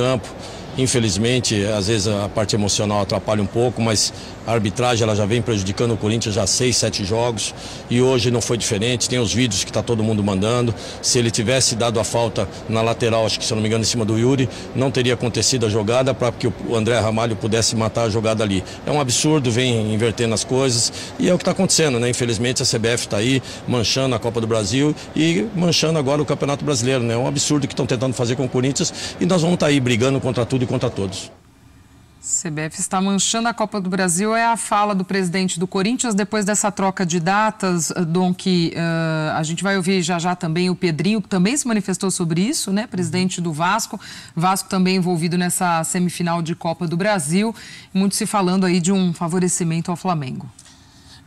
campo. Infelizmente, às vezes a parte emocional atrapalha um pouco, mas a arbitragem ela já vem prejudicando o Corinthians já seis, sete jogos e hoje não foi diferente. Tem os vídeos que está todo mundo mandando. Se ele tivesse dado a falta na lateral, acho que se não me engano, em cima do Yuri, não teria acontecido a jogada para que o André Ramalho pudesse matar a jogada ali. É um absurdo, vem invertendo as coisas e é o que está acontecendo, né? Infelizmente a CBF está aí manchando a Copa do Brasil e manchando agora o Campeonato Brasileiro, né? É um absurdo que estão tentando fazer com o Corinthians e nós vamos estar tá aí brigando contra tudo e contra todos. CBF está manchando a Copa do Brasil é a fala do presidente do Corinthians depois dessa troca de datas, eh, Dom, que uh, a gente vai ouvir já já também o Pedrinho, que também se manifestou sobre isso, né? Presidente do Vasco, Vasco também envolvido nessa semifinal de Copa do Brasil, muito se falando aí de um favorecimento ao Flamengo.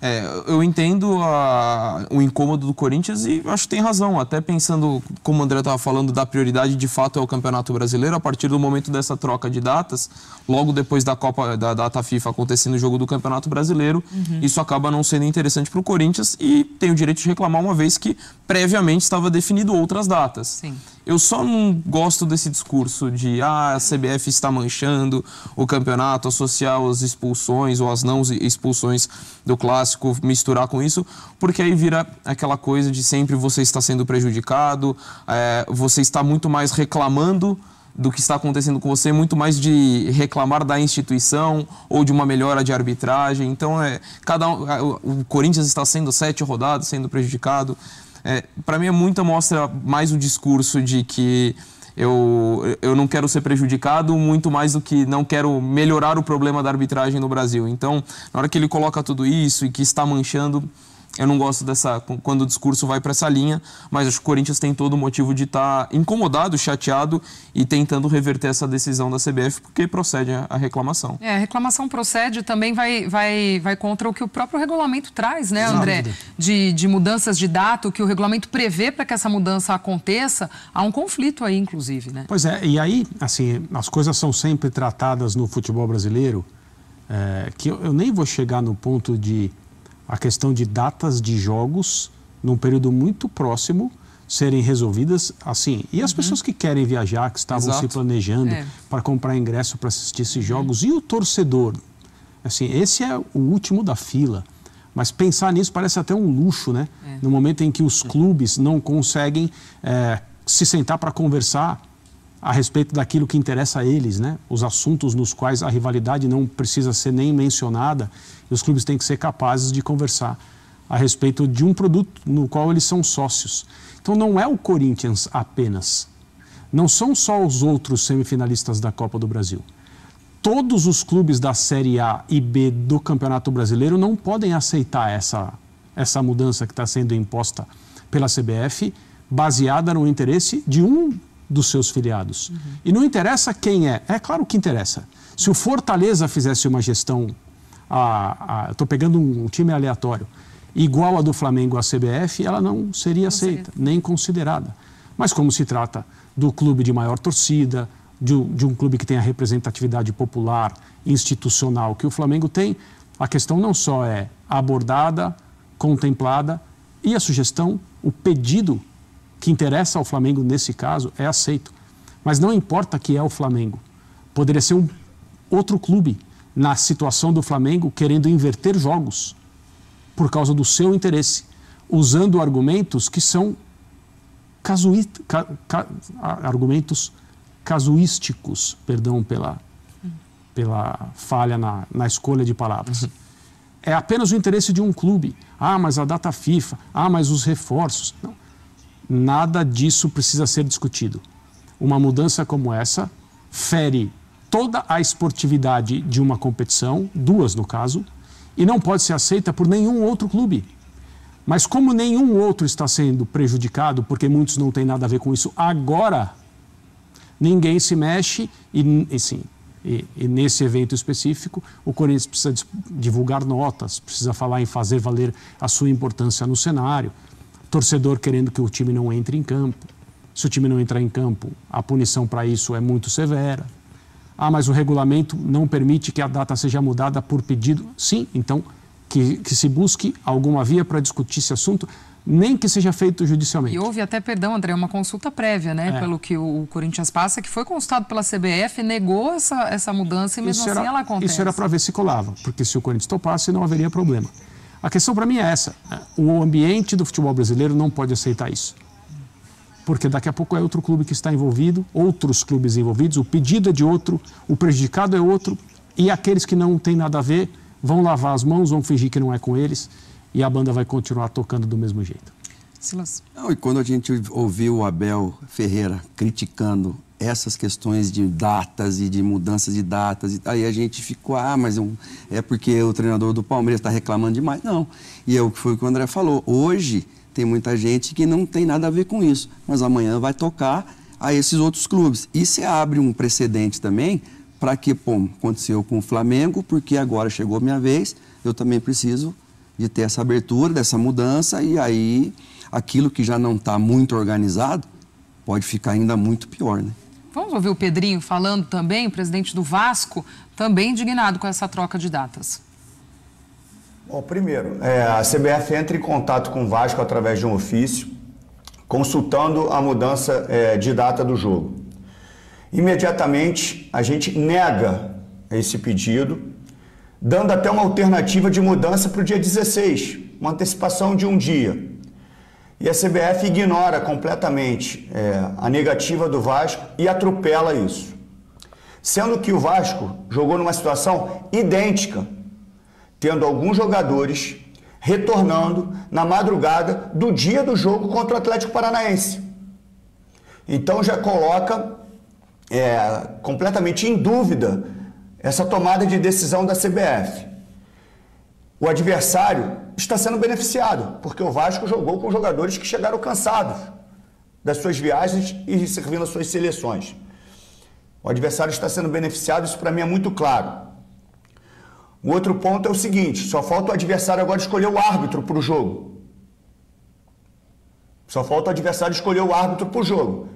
É, eu entendo a, o incômodo do Corinthians e acho que tem razão. Até pensando, como o André estava falando, da prioridade de fato é o Campeonato Brasileiro, a partir do momento dessa troca de datas, logo depois da Copa da data FIFA acontecendo o jogo do Campeonato Brasileiro, uhum. isso acaba não sendo interessante para o Corinthians e tem o direito de reclamar uma vez que previamente estava definido outras datas. Sim. Eu só não gosto desse discurso de ah, a CBF está manchando o campeonato, associar as expulsões ou as não expulsões do clássico, misturar com isso, porque aí vira aquela coisa de sempre você está sendo prejudicado, é, você está muito mais reclamando do que está acontecendo com você, muito mais de reclamar da instituição ou de uma melhora de arbitragem. Então, é, cada um, o Corinthians está sendo sete rodadas, sendo prejudicado. É, para mim, é muita mostra mais o discurso de que eu, eu não quero ser prejudicado, muito mais do que não quero melhorar o problema da arbitragem no Brasil. Então, na hora que ele coloca tudo isso e que está manchando eu não gosto dessa quando o discurso vai para essa linha, mas acho que o Corinthians tem todo o motivo de estar tá incomodado, chateado e tentando reverter essa decisão da CBF porque procede a, reclamação. É, a reclamação procede também vai, vai, vai contra o que o próprio regulamento traz, né, André? De, de mudanças de data, o que o regulamento prevê para que essa mudança aconteça, há um conflito aí, inclusive, né? Pois é, e aí, assim, as coisas são sempre tratadas no futebol brasileiro é, que eu, eu nem vou chegar no ponto de a questão de datas de jogos num período muito próximo serem resolvidas assim. E as uhum. pessoas que querem viajar, que estavam Exato. se planejando é. para comprar ingresso para assistir esses uhum. jogos, uhum. e o torcedor? Assim, esse é o último da fila. Mas pensar nisso parece até um luxo, né? É. No momento em que os clubes não conseguem é, se sentar para conversar a respeito daquilo que interessa a eles, né? os assuntos nos quais a rivalidade não precisa ser nem mencionada e os clubes têm que ser capazes de conversar a respeito de um produto no qual eles são sócios. Então não é o Corinthians apenas, não são só os outros semifinalistas da Copa do Brasil. Todos os clubes da Série A e B do Campeonato Brasileiro não podem aceitar essa, essa mudança que está sendo imposta pela CBF, baseada no interesse de um dos seus filiados. Uhum. E não interessa quem é, é claro que interessa. Se o Fortaleza fizesse uma gestão, estou pegando um, time aleatório, igual a do Flamengo à CBF, ela não seria não aceita, seria. nem considerada. Mas como se trata do clube de maior torcida, de, de, um clube que tem a representatividade popular, institucional que o Flamengo tem, a questão não só é abordada, contemplada, e a sugestão, o pedido que interessa ao Flamengo nesse caso é aceito. Mas não importa que é o Flamengo. Poderia ser um outro clube na situação do Flamengo querendo inverter jogos por causa do seu interesse, usando argumentos que são casuí, ca, ca, argumentos casuísticos, perdão pela, pela falha na, na escolha de palavras. Uhum. É apenas o interesse de um clube. Ah, mas a data FIFA. Ah, mas os reforços. Não nada disso precisa ser discutido. Uma mudança como essa fere toda a esportividade de uma competição, duas no caso, e não pode ser aceita por nenhum outro clube. Mas como nenhum outro está sendo prejudicado, porque muitos não têm nada a ver com isso agora, ninguém se mexe e, e sim, e, e, nesse evento específico, o Corinthians precisa divulgar notas, precisa falar em fazer valer a sua importância no cenário torcedor querendo que o time não entre em campo. Se o time não entrar em campo, a punição para isso é muito severa. Ah, mas o regulamento não permite que a data seja mudada por pedido. Sim, então que, que se busque alguma via para discutir esse assunto nem que seja feito judicialmente. E houve até, perdão, André, uma consulta prévia, né? É. Pelo que o Corinthians passa, que foi consultado pela CBF, negou essa, essa mudança e mesmo isso assim era, ela acontece. Isso era para ver se colava, porque se o Corinthians topasse, não haveria problema. A questão para mim é essa: né? o ambiente do futebol brasileiro não pode aceitar isso. Porque daqui a pouco é outro clube que está envolvido, outros clubes envolvidos, o pedido é de outro, o prejudicado é outro, e aqueles que não têm nada a ver vão lavar as mãos, vão fingir que não é com eles, e a banda vai continuar tocando do mesmo jeito. Silas. Não, e quando a gente ouviu o Abel Ferreira criticando essas questões de datas e de mudanças de datas. Aí a gente ficou, ah, mas é porque o treinador do Palmeiras está reclamando demais. Não. E é o que foi o que o André falou. Hoje tem muita gente que não tem nada a ver com isso, mas amanhã vai tocar a esses outros clubes. E se abre um precedente também para que, pô, aconteceu com o Flamengo, porque agora chegou a minha vez, eu também preciso de ter essa abertura, dessa mudança, e aí aquilo que já não está muito organizado pode ficar ainda muito pior, né? Vamos ouvir o Pedrinho falando também, O presidente do Vasco, também indignado com essa troca de datas. Bom, primeiro, é, a CBF entra em contato com o Vasco através de um ofício, consultando a mudança é, de data do jogo. Imediatamente, a gente nega esse pedido, dando até uma alternativa de mudança para o dia 16, uma antecipação de um dia. E a CBF ignora completamente é, a negativa do Vasco e atropela isso. Sendo que o Vasco jogou numa situação idêntica, tendo alguns jogadores retornando na madrugada do dia do jogo contra o Atlético Paranaense. Então já coloca é, completamente em dúvida essa tomada de decisão da CBF. O adversário está sendo beneficiado, porque o Vasco jogou com jogadores que chegaram cansados das suas viagens e servindo as suas seleções. O adversário está sendo beneficiado, isso para mim é muito claro. O outro ponto é o seguinte: só falta o adversário agora escolher o árbitro para o jogo. Só falta o adversário escolher o árbitro para o jogo.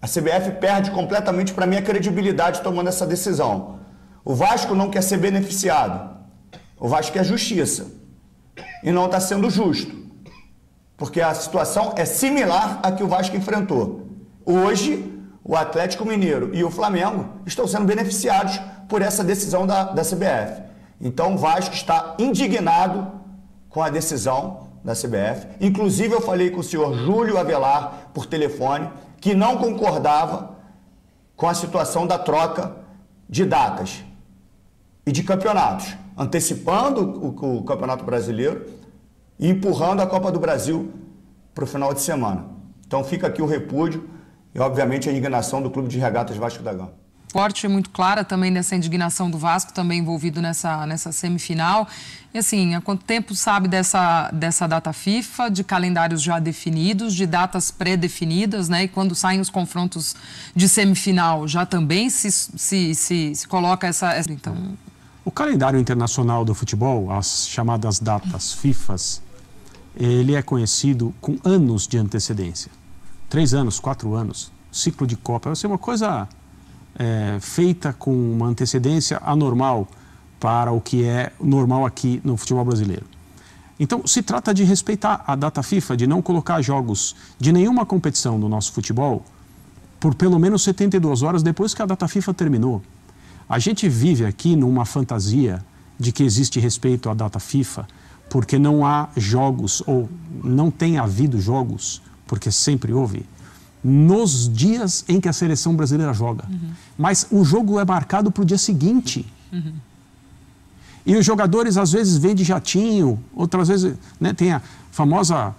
A CBF perde completamente, para mim, a credibilidade tomando essa decisão. O Vasco não quer ser beneficiado. O Vasco quer justiça e não está sendo justo, porque a situação é similar à que o Vasco enfrentou. Hoje, o Atlético Mineiro e o Flamengo estão sendo beneficiados por essa decisão da, da CBF. Então, o Vasco está indignado com a decisão da CBF. Inclusive, eu falei com o senhor Júlio Avelar por telefone que não concordava com a situação da troca de datas e de campeonatos, antecipando o, o Campeonato Brasileiro e empurrando a Copa do Brasil para o final de semana. Então fica aqui o repúdio e, obviamente, a indignação do Clube de Regatas Vasco da Gama forte, e muito clara também dessa indignação do Vasco, também envolvido nessa, nessa semifinal. E assim, há quanto tempo sabe dessa, dessa data FIFA, de calendários já definidos, de datas pré-definidas, né? E quando saem os confrontos de semifinal, já também se, se, se, se coloca essa. Então, o calendário internacional do futebol, as chamadas datas FIFAs, ele é conhecido com anos de antecedência. Três anos, quatro anos. Ciclo de Copa. Vai ser uma coisa é, feita com uma antecedência anormal para o que é normal aqui no futebol brasileiro. Então, se trata de respeitar a data FIFA, de não colocar jogos de nenhuma competição no nosso futebol por pelo menos 72 horas depois que a data FIFA terminou. A gente vive aqui numa fantasia de que existe respeito à data FIFA, porque não há jogos, ou não tem havido jogos, porque sempre houve, nos dias em que a seleção brasileira joga. Uhum. Mas o jogo é marcado para o dia seguinte. Uhum. E os jogadores às vezes vêm de jatinho, outras vezes né, tem a famosa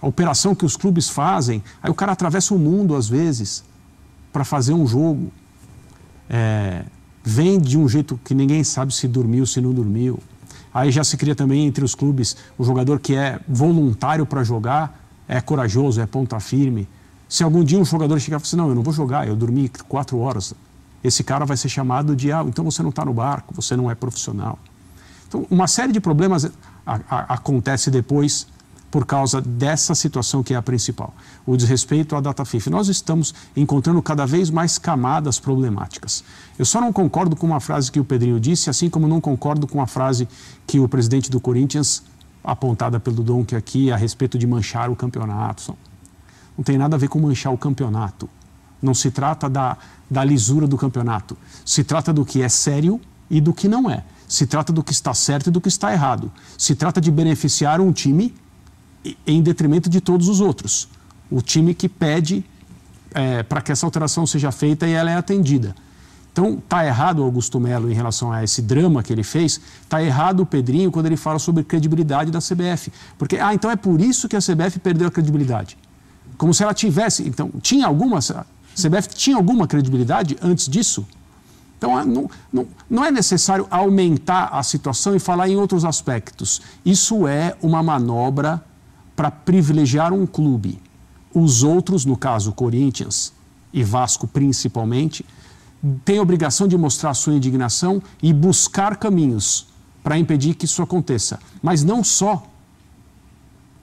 operação que os clubes fazem. Aí o cara atravessa o mundo às vezes para fazer um jogo. É, vem de um jeito que ninguém sabe se dormiu, se não dormiu. Aí já se cria também entre os clubes o jogador que é voluntário para jogar, é corajoso, é ponta firme. Se algum dia um jogador chegar e falar assim, não, eu não vou jogar, eu dormi quatro horas, esse cara vai ser chamado de, ah, então você não está no barco, você não é profissional. Então, uma série de problemas eh, acontece depois por causa dessa situação que é a principal, o desrespeito à data FIFA. Nós estamos encontrando cada vez mais camadas problemáticas. Eu só não concordo com uma frase que o Pedrinho disse, assim como não concordo com a frase que o presidente do Corinthians, apontada pelo Donk é aqui, a respeito de manchar o campeonato. Não tem nada a ver com manchar o campeonato. Não se trata da, da lisura do campeonato. Se trata do que é sério e do que não é. Se trata do que está certo e do que está errado. Se trata de beneficiar um time em detrimento de todos os outros. O time que pede é, para que essa alteração seja feita e ela é atendida. Então, está errado o Augusto Melo em relação a esse drama que ele fez, está errado o Pedrinho quando ele fala sobre credibilidade da CBF. Porque, ah, então é por isso que a CBF perdeu a credibilidade. Como se ela tivesse. Então, tinha alguma. A CBF tinha alguma credibilidade antes disso? Então, ah, não, não, não é necessário aumentar a situação e falar em outros aspectos. Isso é uma manobra para privilegiar um clube. Os outros, no caso Corinthians e Vasco principalmente, têm a obrigação de mostrar sua indignação e buscar caminhos para impedir que isso aconteça. Mas não só.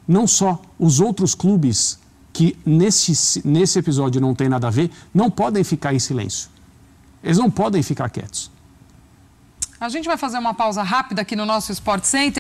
Não só. Os outros clubes que nesse, nesse episódio não tem nada a ver não podem ficar em silêncio. Eles não podem ficar quietos. A gente vai fazer uma pausa rápida aqui no nosso Sport Center.